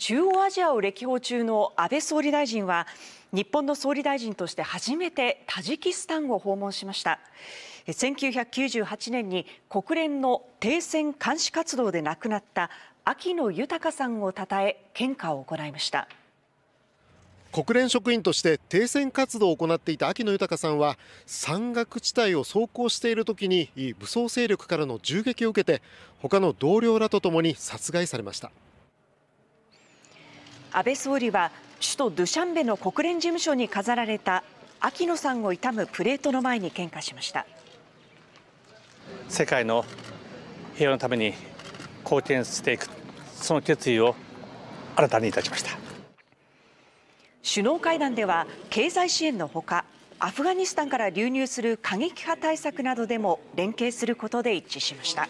中央アジアを歴訪中の安倍総理大臣は日本の総理大臣として初めてタジキスタンを訪問しました1998年に国連の停戦監視活動で亡くなった秋野豊さんをたたえ献花を行いました国連職員として停戦活動を行っていた秋野豊さんは山岳地帯を走行している時に武装勢力からの銃撃を受けて他の同僚らとともに殺害されました安倍総理は首都ドゥシャンベの国連事務所に飾られた秋野さんを悼むプレートの前に献花しました世界の平和のために貢献していくその決意を新たにいたしました首脳会談では経済支援のほかアフガニスタンから流入する過激派対策などでも連携することで一致しました。